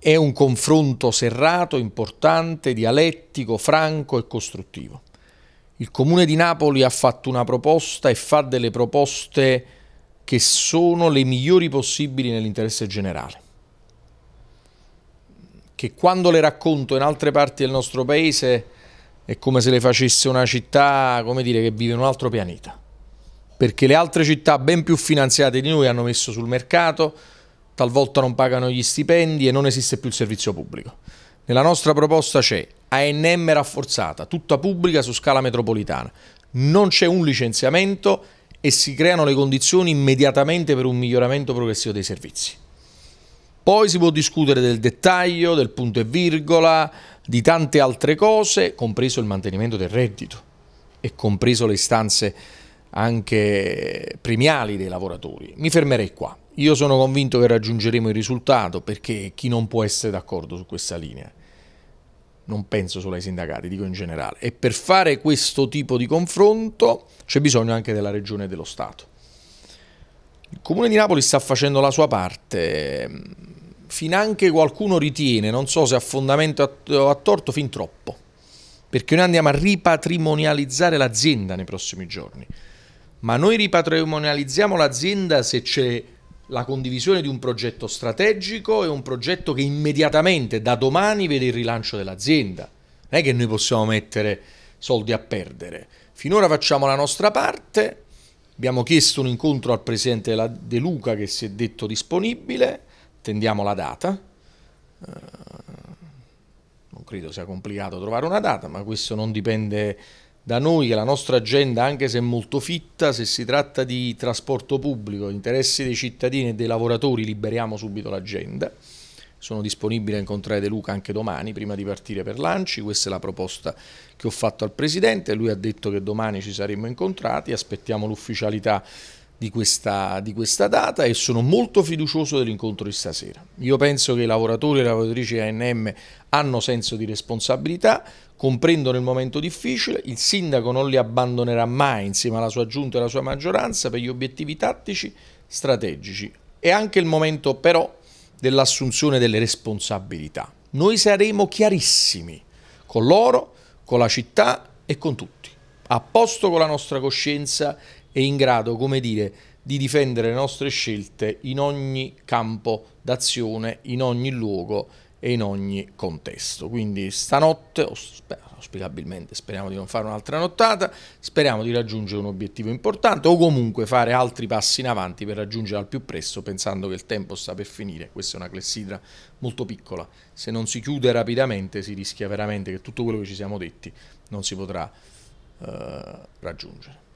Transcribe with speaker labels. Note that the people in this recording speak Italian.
Speaker 1: È un confronto serrato, importante, dialettico, franco e costruttivo. Il Comune di Napoli ha fatto una proposta e fa delle proposte che sono le migliori possibili nell'interesse generale. Che quando le racconto in altre parti del nostro paese è come se le facesse una città, come dire, che vive in un altro pianeta. Perché le altre città ben più finanziate di noi hanno messo sul mercato talvolta non pagano gli stipendi e non esiste più il servizio pubblico. Nella nostra proposta c'è ANM rafforzata, tutta pubblica su scala metropolitana, non c'è un licenziamento e si creano le condizioni immediatamente per un miglioramento progressivo dei servizi. Poi si può discutere del dettaglio, del punto e virgola, di tante altre cose, compreso il mantenimento del reddito e compreso le istanze anche premiali dei lavoratori. Mi fermerei qua. Io sono convinto che raggiungeremo il risultato perché chi non può essere d'accordo su questa linea? Non penso solo ai sindacati, dico in generale. E per fare questo tipo di confronto c'è bisogno anche della regione e dello Stato. Il Comune di Napoli sta facendo la sua parte, ehm, finanche qualcuno ritiene, non so se a fondamento o a torto, fin troppo, perché noi andiamo a ripatrimonializzare l'azienda nei prossimi giorni. Ma noi ripatrimonializziamo l'azienda se c'è la condivisione di un progetto strategico e un progetto che immediatamente da domani vede il rilancio dell'azienda. Non è che noi possiamo mettere soldi a perdere. Finora facciamo la nostra parte, abbiamo chiesto un incontro al presidente De Luca che si è detto disponibile, attendiamo la data. Eh, non credo sia complicato trovare una data, ma questo non dipende da noi e la nostra agenda, anche se molto fitta, se si tratta di trasporto pubblico, interessi dei cittadini e dei lavoratori, liberiamo subito l'agenda. Sono disponibile a incontrare De Luca anche domani, prima di partire per Lanci. Questa è la proposta che ho fatto al Presidente. Lui ha detto che domani ci saremmo incontrati, aspettiamo l'ufficialità di questa, di questa, data e sono molto fiducioso dell'incontro di stasera. Io penso che i lavoratori e le lavoratrici ANM hanno senso di responsabilità, comprendono il momento difficile, il sindaco non li abbandonerà mai insieme alla sua giunta e alla sua maggioranza per gli obiettivi tattici, strategici. È anche il momento però dell'assunzione delle responsabilità. Noi saremo chiarissimi con loro, con la città e con tutti a posto con la nostra coscienza è in grado, come dire, di difendere le nostre scelte in ogni campo d'azione, in ogni luogo e in ogni contesto. Quindi stanotte, auspicabilmente speriamo di non fare un'altra nottata, speriamo di raggiungere un obiettivo importante o comunque fare altri passi in avanti per raggiungere al più presto pensando che il tempo sta per finire. Questa è una clessidra molto piccola, se non si chiude rapidamente si rischia veramente che tutto quello che ci siamo detti non si potrà eh, raggiungere.